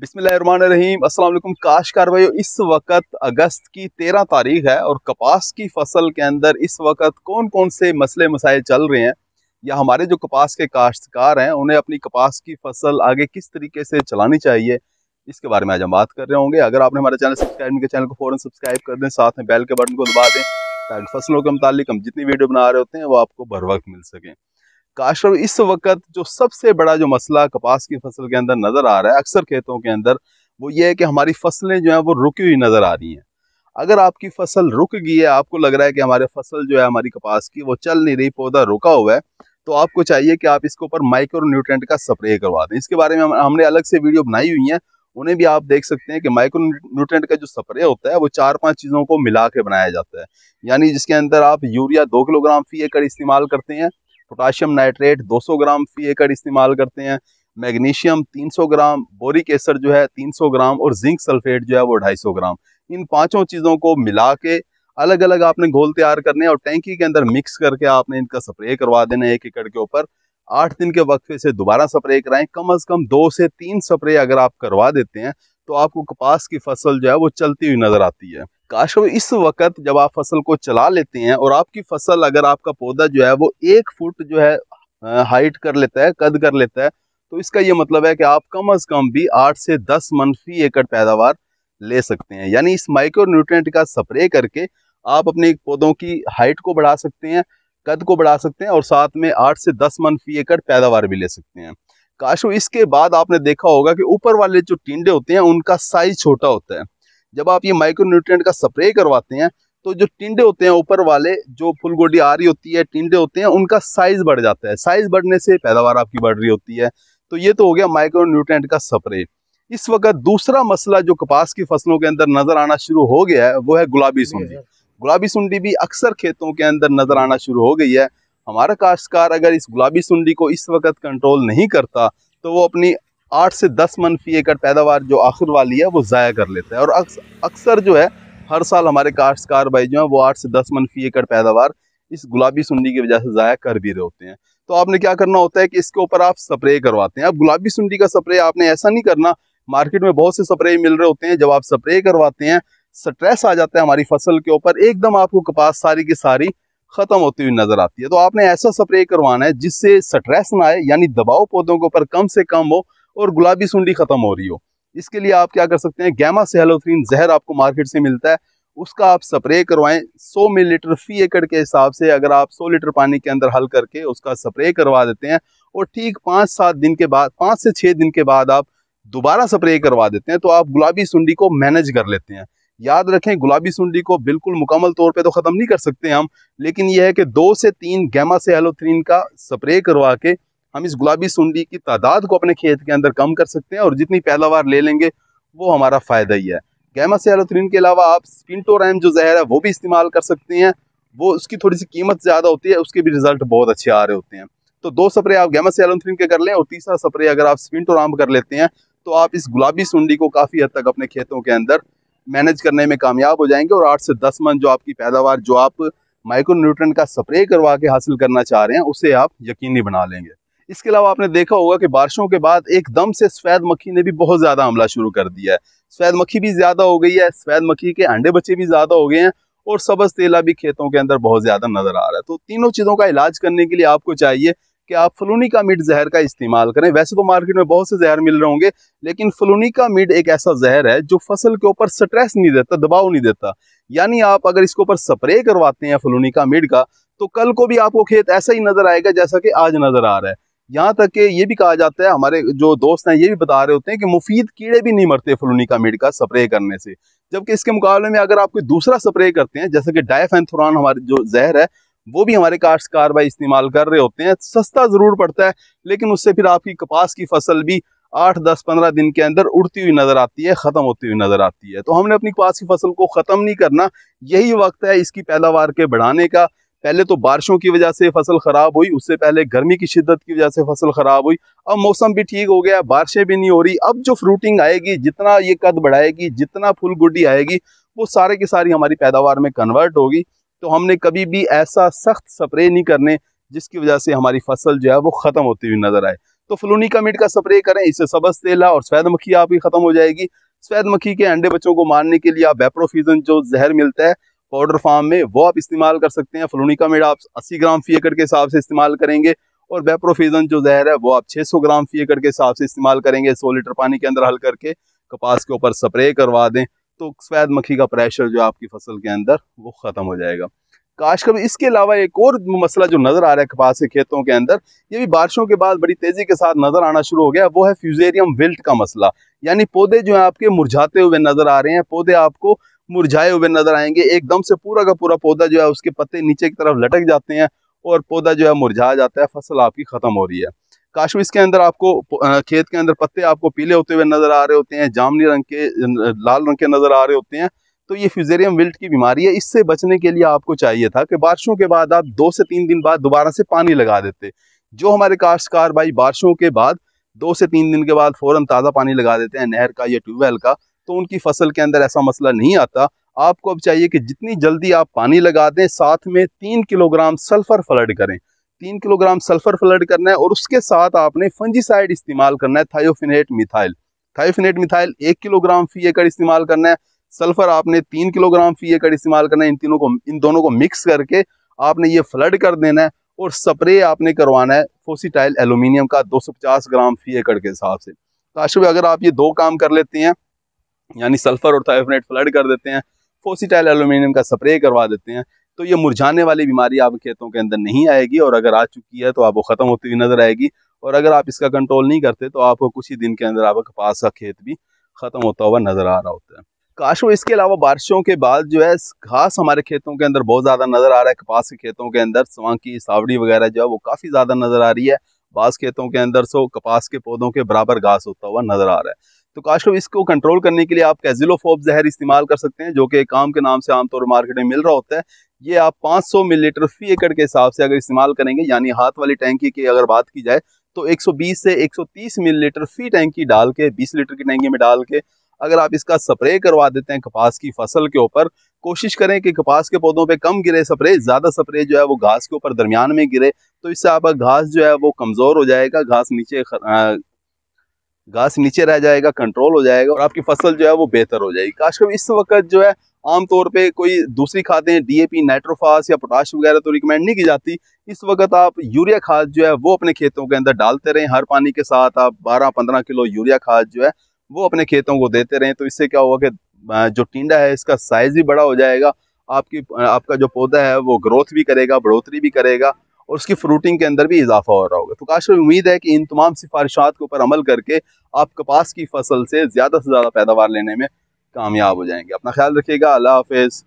बिसमीम असलम काश कार्रवाई इस वक्त अगस्त की तेरह तारीख है और कपास की फसल के अंदर इस वक्त कौन कौन से मसले मसाए चल रहे हैं या हमारे जो कपास के काश्तकार हैं उन्हें अपनी कपास की फसल आगे किस तरीके से चलानी चाहिए इसके बारे में आज हम बात कर रहे होंगे अगर आपने हमारे चैनल सब्सक्राइब नहीं किया चैनल को फ़ौरन सब्सक्राइब कर दें साथ में बैल के बटन को दबा दें ताकि फसलों के मुतालिक हम जितनी वीडियो बना रहे होते हैं वो आपको बर वक्त मिल सकें काशर इस वक्त जो सबसे बड़ा जो मसला कपास की फसल के अंदर नज़र आ रहा है अक्सर खेतों के अंदर वो ये है कि हमारी फसलें जो है वो रुकी हुई नज़र आ रही हैं अगर आपकी फसल रुक गई है आपको लग रहा है कि हमारे फसल जो है हमारी कपास की वो चल नहीं रही पौधा रुका हुआ है तो आपको चाहिए कि आप इसके ऊपर माइक्रो न्यूट्रेंट का स्प्रे करवा दें इसके बारे में हम, हमने अलग से वीडियो बनाई हुई है उन्हें भी आप देख सकते हैं कि माइक्रो न्यूट्रेंट का जो स्प्रे होता है वो चार पांच चीज़ों को मिला के बनाया जाता है यानी जिसके अंदर आप यूरिया दो किलोग्राम फी एकड़ इस्तेमाल करते हैं पोटाशियम नाइट्रेट 200 ग्राम फी एकड़ इस्तेमाल करते हैं मैग्नीशियम 300 ग्राम बोरिक एसर जो है 300 ग्राम और जिंक सल्फेट जो है वो 250 ग्राम इन पांचों चीज़ों को मिला के अलग अलग आपने घोल तैयार करने और टैंकी के अंदर मिक्स करके आपने इनका स्प्रे करवा देना है एक एकड़ के ऊपर आठ दिन के वक्त से दोबारा स्प्रे कराएं कम अज कम दो से तीन स्प्रे अगर आप करवा देते हैं तो आपको कपास की फसल जो है वो चलती हुई नजर आती है काश वो इस वक्त जब आप फसल को चला लेते हैं और आपकी फसल अगर आपका पौधा जो है वो एक फुट जो है हाइट कर लेता है कद कर लेता है तो इसका ये मतलब है कि आप कम अज कम भी आठ से दस मन फी एकड़ पैदावार ले सकते हैं यानी इस माइक्रो न्यूट्रेंट का स्प्रे करके आप अपने पौधों की हाइट को बढ़ा सकते हैं कद को बढ़ा सकते हैं और साथ में आठ से दस मन फी एकड़ पैदावार भी ले सकते हैं काशो इसके बाद आपने देखा होगा कि ऊपर वाले जो टिंडे होते हैं उनका साइज छोटा होता है जब आप ये माइक्रो का स्प्रे करवाते हैं तो जो टिंडे होते हैं ऊपर वाले जो फुल गोडी आ रही होती है टिंडे होते हैं उनका साइज बढ़ जाता है साइज बढ़ने से पैदावार आपकी बढ़ रही होती है तो ये तो हो गया माइक्रो न्यूट्रेंट का स्प्रे इस वक्त दूसरा मसला जो कपास की फसलों के अंदर नजर आना शुरू हो गया है वो है गुलाबी सुंडी गुलाबी सुंडी भी अक्सर खेतों के अंदर नजर आना शुरू हो गई है हमारा काश्तकार अगर इस गुलाबी सुंडी को इस वक्त कंट्रोल नहीं करता तो वो अपनी आठ से दस मनफी एकड़ पैदावार जो आखिर वाली है वो ज़ाया कर लेते हैं और अक्सर जो है हर साल हमारे काश्तकार भाई जो हैं वो आठ से दस मनफी एकड़ पैदावार इस गुलाबी सुंडी की वजह से ज़ाया कर भी रहे होते हैं तो आपने क्या करना होता है कि इसके ऊपर आप स्प्रे करवाते हैं अब गुलाबी सुंडी का स्प्रे आपने ऐसा नहीं करना मार्केट में बहुत से स्प्रे मिल रहे होते हैं जब आप स्प्रे करवाते हैं स्ट्रेस आ जाता है हमारी फसल के ऊपर एकदम आपको कपास सारी की सारी खत्म होती हुई नजर आती है तो आपने ऐसा स्प्रे करवाना है जिससे स्ट्रेस ना आए यानी दबाव पौधों के ऊपर कम से कम हो और गुलाबी सुंडी खत्म हो रही हो इसके लिए आप क्या कर सकते हैं गैमा सेलोथ्रीन जहर आपको मार्केट से मिलता है उसका आप स्प्रे करवाएं 100 मिलीलीटर फी एकड़ के हिसाब से अगर आप 100 लीटर पानी के अंदर हल करके उसका स्प्रे करवा देते हैं और ठीक पाँच सात दिन के बाद पाँच से छः दिन के बाद आप दोबारा स्प्रे करवा देते हैं तो आप गुलाबी सुंडी को मैनेज कर लेते हैं याद रखें गुलाबी सुंडी को बिल्कुल मुकम्मल तौर पे तो ख़त्म नहीं कर सकते हम लेकिन यह है कि दो से तीन गैमा से एलोथ्रीन का स्प्रे करवा के हम इस गुलाबी सुंडी की तादाद को अपने खेत के अंदर कम कर सकते हैं और जितनी पैदावार ले लेंगे वो हमारा फ़ायदा ही है गैमा सेलोथ्रीन के अलावा आप स्पिनटोरैम जो जहर है वो भी इस्तेमाल कर सकते हैं वो उसकी थोड़ी सी कीमत ज़्यादा होती है उसके भी रिजल्ट बहुत अच्छे आ रहे होते हैं तो दो स्प्रे आप गैमा सेलोथ्रीन के कर लें और तीसरा स्प्रे अगर आप स्पिनटोराम कर लेते हैं तो आप इस गुलाबी सुंडी को काफ़ी हद तक अपने खेतों के अंदर मैनेज करने में कामयाब हो जाएंगे और आठ से दस मन जो आपकी पैदावार जो आप माइक्रोन्यूट्रेंट का स्प्रे करवा के हासिल करना चाह रहे हैं उसे आप यकीनी बना लेंगे इसके अलावा आपने देखा होगा कि बारिशों के बाद एकदम से सफ़ेद मक्खी ने भी बहुत ज़्यादा हमला शुरू कर दिया है सफ़ेद मक्खी भी ज़्यादा हो गई है सफ़ेद मक्खी के अंडे बच्चे भी ज़्यादा हो गए हैं और सबज तेला भी खेतों के अंदर बहुत ज़्यादा नज़र आ रहा है तो तीनों चीज़ों का इलाज करने के लिए आपको चाहिए कि आप फ्लूनी का मिट जहर का इस्तेमाल करें वैसे तो मार्केट में बहुत से जहर मिल रहे होंगे लेकिन फ्लूनी का मिट एक ऐसा जहर है जो फसल के ऊपर स्ट्रेस नहीं देता दबाव नहीं देता यानी आप अगर इसके ऊपर स्प्रे करवाते हैं फ्लूनी का मिट का तो कल को भी आपको खेत ऐसा ही नजर आएगा जैसा कि आज नजर आ रहा है यहाँ तक कि ये भी कहा जाता है हमारे जो दोस्त हैं ये भी बता रहे होते हैं कि मुफीद कीड़े भी नहीं मरते फ्लोनिका मीड का स्प्रे करने से जबकि इसके मुकाबले में अगर आप कोई दूसरा स्प्रे करते हैं जैसे कि डायफेंथुरान हमारे जो जहर है वो भी हमारे काश्तकार भाई इस्तेमाल कर रहे होते हैं सस्ता ज़रूर पड़ता है लेकिन उससे फिर आपकी कपास की फसल भी आठ दस पंद्रह दिन के अंदर उड़ती हुई नज़र आती है ख़त्म होती हुई नज़र आती है तो हमने अपनी कपास की फसल को ख़त्म नहीं करना यही वक्त है इसकी पैदावार के बढ़ाने का पहले तो बारिशों की वजह से फसल ख़राब हुई उससे पहले गर्मी की शिद्दत की वजह से फसल ख़राब हुई अब मौसम भी ठीक हो गया बारिशें भी नहीं हो रही अब जो फ्रूटिंग आएगी जितना ये कद बढ़ाएगी जितना फुल गुड्डी आएगी वो सारे की सारी हमारी पैदावार में कन्वर्ट होगी तो हमने कभी भी ऐसा सख्त स्प्रे नहीं करने जिसकी वजह से हमारी फसल जो है वो ख़त्म होती हुई नज़र आए तो फलूनी का मीट का स्प्रे करें इससे सबस तेला और सफेद मक्खी आपकी ख़त्म हो जाएगी सफेद मक्खी के अंडे बच्चों को मारने के लिए आप बेप्रोफीजन जो जहर मिलता है पाउडर फार्म में वो आप इस्तेमाल कर सकते हैं फ्लोनिका मेड आप अस्सी ग्राम फी एकड़ के हिसाब से इस्तेमाल करेंगे और वेप्रोफेजन जो जहर है वो आप 600 ग्राम फी एकड़ के हिसाब से इस्तेमाल करेंगे 100 लीटर पानी के अंदर हल करके कपास के ऊपर स्प्रे करवा दें तो सफेद मक्खी का प्रेशर जो आपकी फसल के अंदर वो ख़त्म हो जाएगा काश कभी इसके अलावा एक और मसला जो नज़र आ रहा है कपास के खेतों के अंदर ये भी बारिशों के बाद बड़ी तेज़ी के साथ नज़र आना शुरू हो गया वो है फ्यूजेरियम विल्ट का मसला यानी पौधे जो है आपके मुरझाते हुए नज़र आ रहे हैं पौधे आपको मुरझाए हुए नजर आएंगे एकदम से पूरा का पूरा पौधा जो है उसके पत्ते नीचे की तरफ लटक जाते हैं और पौधा जो है मुरझा जाता है फसल आपकी ख़त्म हो रही है काशवी इसके अंदर आपको खेत के अंदर पत्ते आपको पीले होते हुए नज़र आ रहे होते हैं जामनी रंग के लाल रंग के नज़र आ रहे होते हैं तो ये फ्यूजेरियम विल्ट की बीमारी है इससे बचने के लिए आपको चाहिए था कि बारिशों के बाद आप दो से तीन दिन बाद दोबारा से पानी लगा देते जो हमारे काश्तकार भाई बारिशों के बाद दो से तीन दिन के बाद फ़ौरन ताज़ा पानी लगा देते हैं नहर का या ट्यूबवेल का तो उनकी फसल के अंदर ऐसा मसला नहीं आता आपको अब चाहिए कि जितनी जल्दी आप पानी लगा दें साथ में तीन किलोग्राम सल्फ़र फ्लड करें तीन किलोग्राम सल्फ़र फ्लड करना है और उसके साथ आपने फंजीसाइड इस्तेमाल करना है थायोफिनेट मिथाइल थायोफिनेट मिथाइल एक किलोग्राम फी एकड़ इस्तेमाल करना है सल्फ़र आपने तीन किलोग्राम फी एकड़ इस्तेमाल करना है इन तीनों को इन दोनों को मिक्स करके आपने ये फ्लड कर देना है और स्प्रे आपने करवाना है फोसीटाइल एलुमिनियम का दो ग्राम फी एकड़ के हिसाब से काशिफ तो अगर आप ये दो काम कर लेते हैं यानी सल्फर और थायोफनेट फ्लड कर देते हैं फोसिटाइल एलुमिनियम का स्प्रे करवा देते हैं तो ये मुरझाने वाली बीमारी आप खेतों के अंदर नहीं आएगी और अगर आ चुकी है तो आप वो ख़त्म होती हुई नज़र आएगी और अगर आप इसका कंट्रोल नहीं करते तो आपको कुछ ही दिन के अंदर आपके कपास का खेत भी ख़त्म होता हुआ नज़र आ रहा होता है काश वो इसके अलावा बारिशों के बाद जो है घास हमारे खेतों के अंदर बहुत ज़्यादा नज़र आ रहा है कपास के खेतों के अंदर स्वांकी सावड़ी वगैरह जो है वो काफ़ी ज़्यादा नज़र आ रही है बास खेतों के अंदर सो कपास के पौधों के बराबर घास होता हुआ नज़र आ रहा है तो काशफ इसको कंट्रोल करने के लिए आप कैजिलोफोब जहर इस्तेमाल कर सकते हैं जो कि काम के नाम से आमतौर मार्केट में मिल रहा होता है ये आप 500 मिलीलीटर फी एकड़ के हिसाब से अगर इस्तेमाल करेंगे यानी हाथ वाली टैंकी की अगर बात की जाए तो 120 से 130 मिलीलीटर फी टैंकी डाल के बीस लीटर की टैंकी में डाल के अगर आप इसका स्प्रे करवा देते हैं कपास की फसल के ऊपर कोशिश करें कि कपास के पौधों पे कम गिरे स्प्रे ज़्यादा स्प्रे जो है वो घास के ऊपर दरमियान में गिरे तो इससे आपका घास जो है वो कमज़ोर हो जाएगा घास नीचे घास नीचे रह जाएगा कंट्रोल हो जाएगा और आपकी फसल जो है वो बेहतर हो जाएगी काश कभी इस वक्त जो है आमतौर पे कोई दूसरी खादें ए डीएपी नाइट्रोफास या पोटाश वगैरह तो रिकमेंड नहीं की जाती इस वक्त आप यूरिया खाद जो है वो अपने खेतों के अंदर डालते रहें हर पानी के साथ आप बारह पंद्रह किलो यूरिया खाद जो है वो अपने खेतों को देते रहें तो इससे क्या होगा कि जो टिंडा है इसका साइज भी बड़ा हो जाएगा आपकी आपका जो पौधा है वो ग्रोथ भी करेगा बढ़ोतरी भी करेगा और उसकी फ्रूटिंग के अंदर भी इजाफा हो रहा होगा तो काश उम्मीद है कि इन तमाम सिफारिशात के ऊपर अमल करके आप कपास की फसल से ज़्यादा से ज़्यादा पैदावार लेने में कामयाब हो जाएंगे अपना ख्याल रखिएगा अल्लाह हाफिज़